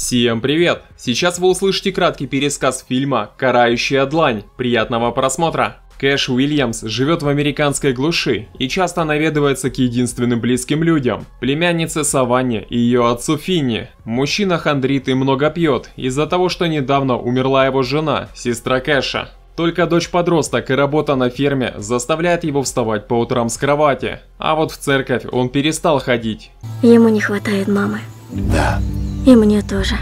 Всем привет! Сейчас вы услышите краткий пересказ фильма «Карающая длань». Приятного просмотра! Кэш Уильямс живет в американской глуши и часто наведывается к единственным близким людям – племяннице Саванне и ее отцу Финни. Мужчина хандрит и много пьет из-за того, что недавно умерла его жена, сестра Кэша. Только дочь-подросток и работа на ферме заставляет его вставать по утрам с кровати, а вот в церковь он перестал ходить. Ему не хватает мамы. Да. И мне тоже.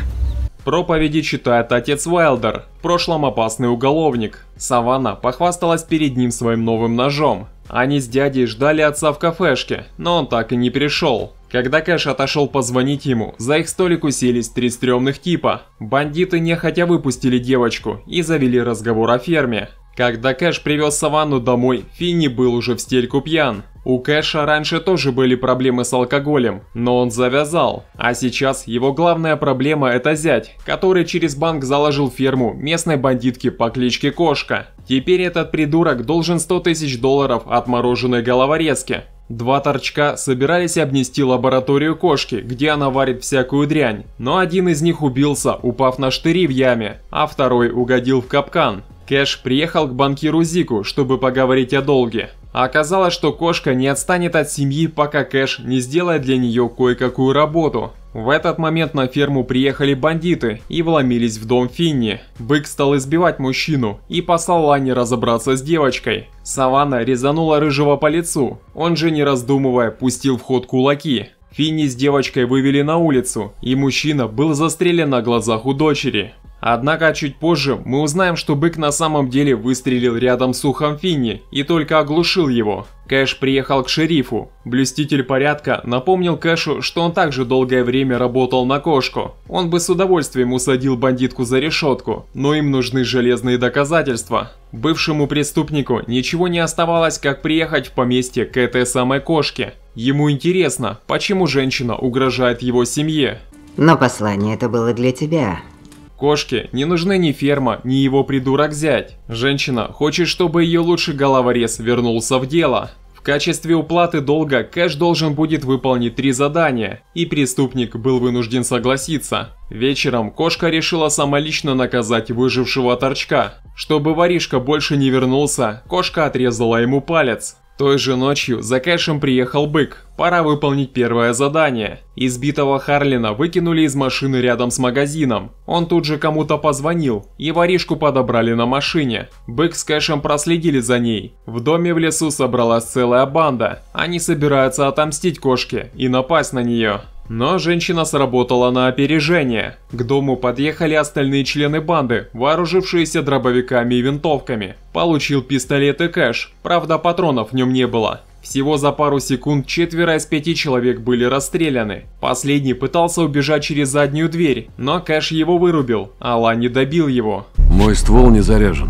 Проповеди читает отец Уайлдер, в прошлом опасный уголовник. Савана похвасталась перед ним своим новым ножом. Они с дядей ждали отца в кафешке, но он так и не пришел. Когда Кэш отошел позвонить ему, за их столик уселись три стрёмных типа. Бандиты нехотя выпустили девочку и завели разговор о ферме. Когда Кэш привез Саванну домой, Финни был уже в стельку пьян. У Кэша раньше тоже были проблемы с алкоголем, но он завязал. А сейчас его главная проблема это зять, который через банк заложил ферму местной бандитки по кличке Кошка. Теперь этот придурок должен 100 тысяч долларов отмороженной мороженой головорезки. Два торчка собирались обнести лабораторию кошки, где она варит всякую дрянь, но один из них убился, упав на штыри в яме, а второй угодил в капкан. Кэш приехал к банкиру Зику, чтобы поговорить о долге. А оказалось, что кошка не отстанет от семьи, пока Кэш не сделает для нее кое-какую работу. В этот момент на ферму приехали бандиты и вломились в дом Финни. Бык стал избивать мужчину и послал Лане разобраться с девочкой. Саванна резанула Рыжего по лицу, он же не раздумывая пустил в ход кулаки. Финни с девочкой вывели на улицу, и мужчина был застрелен на глазах у дочери. Однако чуть позже мы узнаем, что бык на самом деле выстрелил рядом с ухом Финни и только оглушил его. Кэш приехал к шерифу. Блюститель порядка напомнил Кэшу, что он также долгое время работал на кошку. Он бы с удовольствием усадил бандитку за решетку, но им нужны железные доказательства. Бывшему преступнику ничего не оставалось, как приехать в поместье к этой самой кошке. Ему интересно, почему женщина угрожает его семье. Но послание это было для тебя, Кошке не нужны ни ферма, ни его придурок взять. Женщина хочет, чтобы ее лучший головорез вернулся в дело. В качестве уплаты долга Кэш должен будет выполнить три задания, и преступник был вынужден согласиться. Вечером кошка решила самолично наказать выжившего торчка. Чтобы воришка больше не вернулся, кошка отрезала ему палец. Той же ночью за кэшем приехал бык, пора выполнить первое задание. Избитого Харлина выкинули из машины рядом с магазином. Он тут же кому-то позвонил, и воришку подобрали на машине. Бык с кэшем проследили за ней. В доме в лесу собралась целая банда, они собираются отомстить кошке и напасть на нее. Но женщина сработала на опережение. К дому подъехали остальные члены банды, вооружившиеся дробовиками и винтовками. Получил пистолет и кэш, правда патронов в нем не было. Всего за пару секунд четверо из пяти человек были расстреляны. Последний пытался убежать через заднюю дверь, но Кэш его вырубил, а Лани добил его. Мой ствол не заряжен.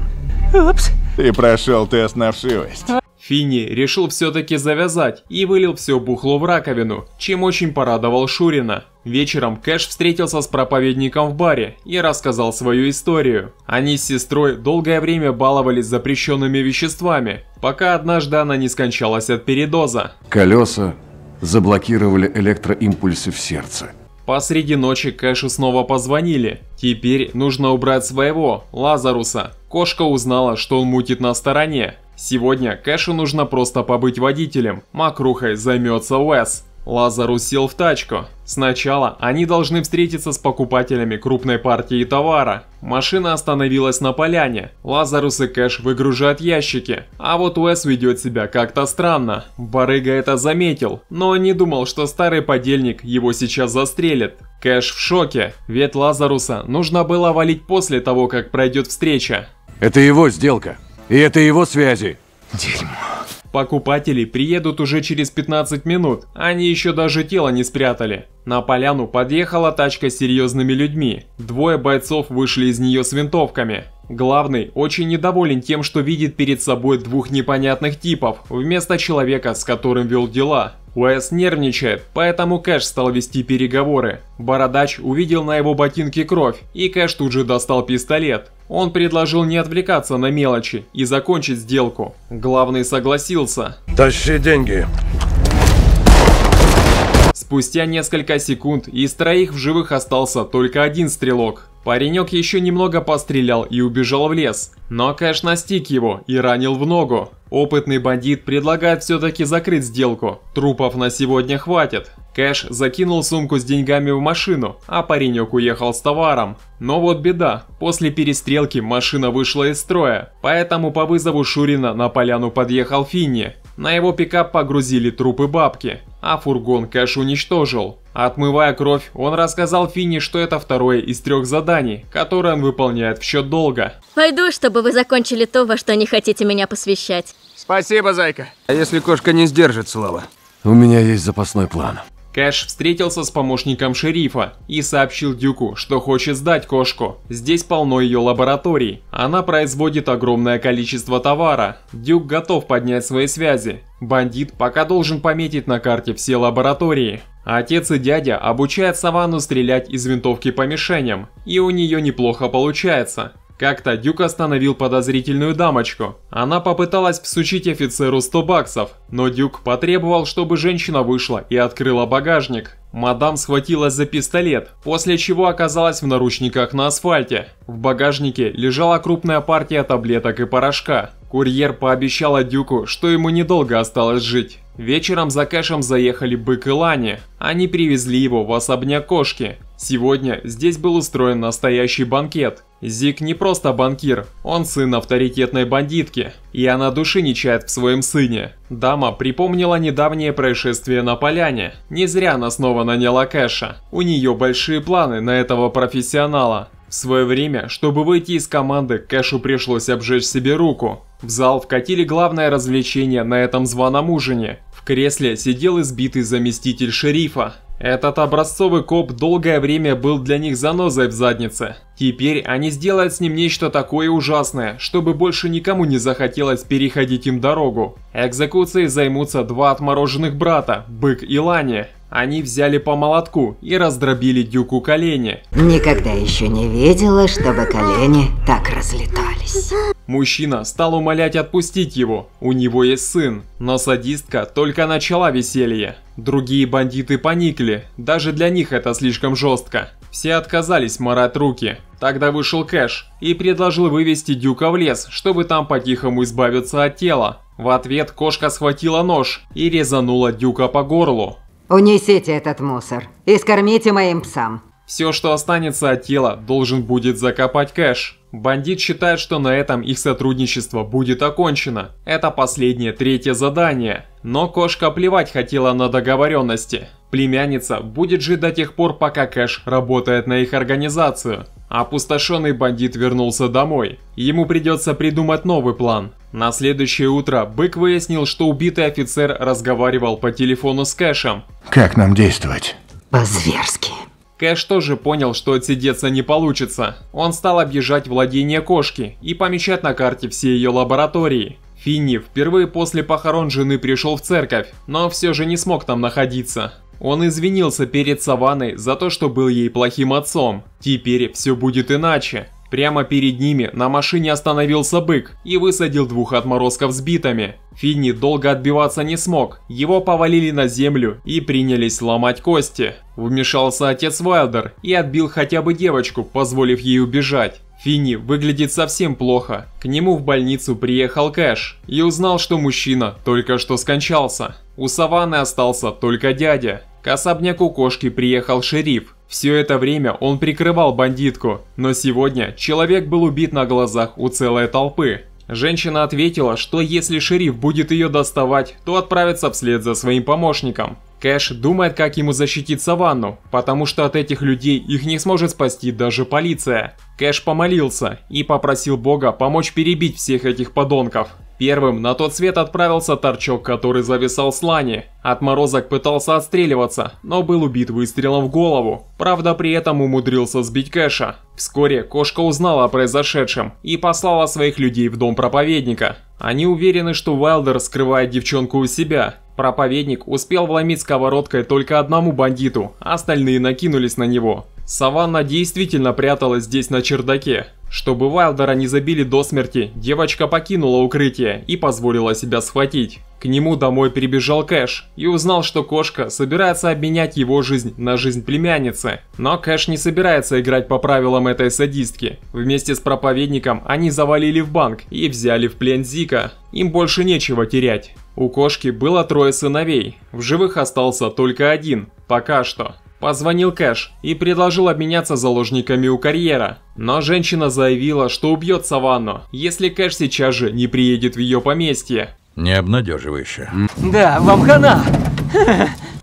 Упс. Ты прошел тест на вшивость. Финни решил все-таки завязать и вылил все бухло в раковину, чем очень порадовал Шурина. Вечером Кэш встретился с проповедником в баре и рассказал свою историю. Они с сестрой долгое время баловались запрещенными веществами, пока однажды она не скончалась от передоза. Колеса заблокировали электроимпульсы в сердце. Посреди ночи Кэшу снова позвонили. Теперь нужно убрать своего, Лазаруса. Кошка узнала, что он мутит на стороне. Сегодня Кэшу нужно просто побыть водителем, Макрухой займется Уэс. Лазарус сел в тачку. Сначала они должны встретиться с покупателями крупной партии товара. Машина остановилась на поляне. Лазарус и Кэш выгружают ящики. А вот Уэс ведет себя как-то странно. Барыга это заметил, но не думал, что старый подельник его сейчас застрелит. Кэш в шоке, ведь Лазаруса нужно было валить после того, как пройдет встреча. Это его сделка. И это его связи. Дерьмо. Покупатели приедут уже через 15 минут, они еще даже тело не спрятали. На поляну подъехала тачка с серьезными людьми. Двое бойцов вышли из нее с винтовками. Главный очень недоволен тем, что видит перед собой двух непонятных типов, вместо человека, с которым вел дела. Уэс нервничает, поэтому Кэш стал вести переговоры. Бородач увидел на его ботинке кровь, и Кэш тут же достал пистолет. Он предложил не отвлекаться на мелочи и закончить сделку. Главный согласился. «Тащи деньги!» Спустя несколько секунд из троих в живых остался только один стрелок. Паренек еще немного пострелял и убежал в лес, но Кэш настиг его и ранил в ногу. Опытный бандит предлагает все-таки закрыть сделку, трупов на сегодня хватит. Кэш закинул сумку с деньгами в машину, а паренек уехал с товаром. Но вот беда, после перестрелки машина вышла из строя, поэтому по вызову Шурина на поляну подъехал Финни. На его пикап погрузили трупы бабки, а фургон Кэш уничтожил. Отмывая кровь, он рассказал Фини, что это второе из трех заданий, которое он выполняет в счет долга. Пойду, чтобы вы закончили то, во что не хотите меня посвящать. Спасибо, зайка. А если кошка не сдержит слова? У меня есть запасной план. Кэш встретился с помощником шерифа и сообщил Дюку, что хочет сдать кошку. Здесь полно ее лабораторий. Она производит огромное количество товара. Дюк готов поднять свои связи. Бандит пока должен пометить на карте все лаборатории. Отец и дядя обучают Саванну стрелять из винтовки по мишеням, и у нее неплохо получается. Как-то Дюк остановил подозрительную дамочку. Она попыталась всучить офицеру 100 баксов, но Дюк потребовал, чтобы женщина вышла и открыла багажник. Мадам схватилась за пистолет, после чего оказалась в наручниках на асфальте. В багажнике лежала крупная партия таблеток и порошка. Курьер пообещал Дюку, что ему недолго осталось жить. Вечером за кэшем заехали Бык и Лани. Они привезли его в особняк кошки. Сегодня здесь был устроен настоящий банкет. Зик не просто банкир, он сын авторитетной бандитки, и она души не чает в своем сыне. Дама припомнила недавнее происшествие на поляне. Не зря она снова наняла Кэша. У нее большие планы на этого профессионала. В свое время, чтобы выйти из команды, Кэшу пришлось обжечь себе руку. В зал вкатили главное развлечение на этом званом ужине кресле сидел избитый заместитель шерифа. Этот образцовый коп долгое время был для них занозой в заднице. Теперь они сделают с ним нечто такое ужасное, чтобы больше никому не захотелось переходить им дорогу. Экзекуцией займутся два отмороженных брата, Бык и Лани. Они взяли по молотку и раздробили Дюку колени. Никогда еще не видела, чтобы колени так разлетали. Успокойся. Мужчина стал умолять отпустить его, у него есть сын, но садистка только начала веселье. Другие бандиты поникли, даже для них это слишком жестко. Все отказались марать руки. Тогда вышел Кэш и предложил вывести Дюка в лес, чтобы там по-тихому избавиться от тела. В ответ кошка схватила нож и резанула Дюка по горлу. «Унесите этот мусор и скормите моим псам. Все, что останется от тела, должен будет закопать Кэш. Бандит считает, что на этом их сотрудничество будет окончено. Это последнее третье задание. Но кошка плевать хотела на договоренности. Племянница будет жить до тех пор, пока Кэш работает на их организацию. Опустошенный бандит вернулся домой. Ему придется придумать новый план. На следующее утро Бык выяснил, что убитый офицер разговаривал по телефону с Кэшем. «Как нам действовать?» «По-зверски», Кэш тоже понял, что отсидеться не получится. Он стал объезжать владение кошки и помечать на карте все ее лаборатории. Финни впервые после похорон жены пришел в церковь, но все же не смог там находиться. Он извинился перед Саваной за то, что был ей плохим отцом. Теперь все будет иначе. Прямо перед ними на машине остановился бык и высадил двух отморозков с битами. Финни долго отбиваться не смог, его повалили на землю и принялись ломать кости. Вмешался отец Вайлдер и отбил хотя бы девочку, позволив ей убежать. Финни выглядит совсем плохо. К нему в больницу приехал Кэш и узнал, что мужчина только что скончался. У Саванны остался только дядя. К особняку кошки приехал шериф. Все это время он прикрывал бандитку, но сегодня человек был убит на глазах у целой толпы. Женщина ответила, что если шериф будет ее доставать, то отправится вслед за своим помощником. Кэш думает, как ему защитить Саванну, потому что от этих людей их не сможет спасти даже полиция. Кэш помолился и попросил Бога помочь перебить всех этих подонков. Первым на тот свет отправился торчок, который зависал с Лани. Отморозок пытался отстреливаться, но был убит выстрелом в голову. Правда, при этом умудрился сбить Кэша. Вскоре кошка узнала о произошедшем и послала своих людей в дом проповедника. Они уверены, что Уайлдер скрывает девчонку у себя. Проповедник успел вломить сковородкой только одному бандиту, а остальные накинулись на него. Саванна действительно пряталась здесь на чердаке. Чтобы Вайлдера не забили до смерти, девочка покинула укрытие и позволила себя схватить. К нему домой перебежал Кэш и узнал, что кошка собирается обменять его жизнь на жизнь племянницы. Но Кэш не собирается играть по правилам этой садистки. Вместе с проповедником они завалили в банк и взяли в плен Зика. Им больше нечего терять. У кошки было трое сыновей, в живых остался только один, пока что. Позвонил Кэш и предложил обменяться заложниками у карьера, но женщина заявила, что убьет Саванну, если Кэш сейчас же не приедет в ее поместье. Не обнадеживающе. Да, вам хана!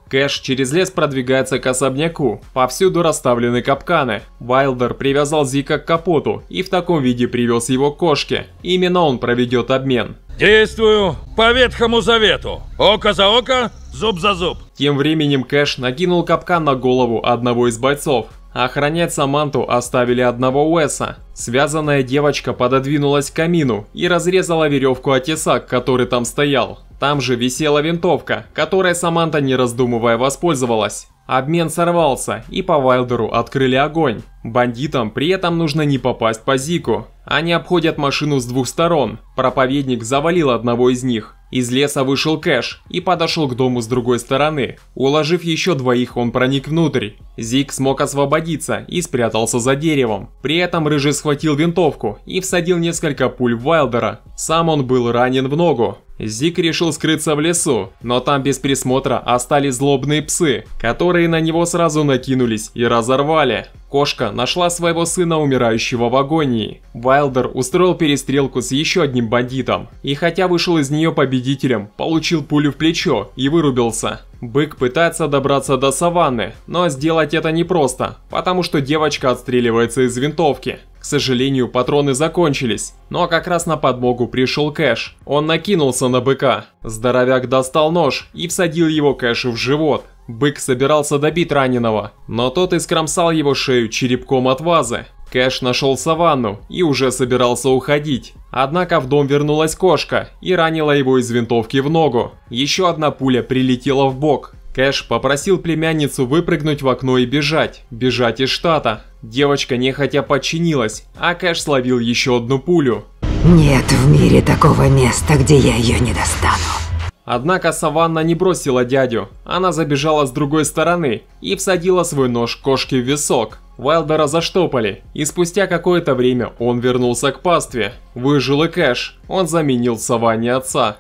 Кэш через лес продвигается к особняку. Повсюду расставлены капканы. Вайлдер привязал Зика к капоту и в таком виде привез его к кошке. Именно он проведет обмен. Действую по Ветхому Завету. Око за око, зуб за зуб. Тем временем Кэш накинул капкан на голову одного из бойцов. Охранять Саманту оставили одного Уэса. Связанная девочка пододвинулась к камину и разрезала веревку от тесак, который там стоял. Там же висела винтовка, которой Саманта, не раздумывая, воспользовалась. Обмен сорвался, и по Вайлдеру открыли огонь. Бандитам при этом нужно не попасть по Зику. Они обходят машину с двух сторон. Проповедник завалил одного из них. Из леса вышел Кэш и подошел к дому с другой стороны. Уложив еще двоих, он проник внутрь. Зиг смог освободиться и спрятался за деревом. При этом Рыжий схватил винтовку и всадил несколько пуль в Вайлдера. Сам он был ранен в ногу, Зик решил скрыться в лесу, но там без присмотра остались злобные псы, которые на него сразу накинулись и разорвали. Кошка нашла своего сына, умирающего в агонии. Вайлдер устроил перестрелку с еще одним бандитом, и хотя вышел из нее победителем, получил пулю в плечо и вырубился. Бык пытается добраться до саванны, но сделать это непросто, потому что девочка отстреливается из винтовки. К сожалению, патроны закончились, но как раз на подмогу пришел Кэш. Он накинулся на быка. Здоровяк достал нож и всадил его Кэшу в живот. Бык собирался добить раненого, но тот искромсал его шею черепком от вазы. Кэш нашел саванну и уже собирался уходить. Однако в дом вернулась кошка и ранила его из винтовки в ногу. Еще одна пуля прилетела в бок, Кэш попросил племянницу выпрыгнуть в окно и бежать, бежать из штата. Девочка нехотя подчинилась, а Кэш словил еще одну пулю. Нет в мире такого места, где я ее не достану. Однако Саванна не бросила дядю, она забежала с другой стороны и всадила свой нож кошке в висок. Уайлдера заштопали, и спустя какое-то время он вернулся к пастве. Выжил и Кэш, он заменил Саванне отца.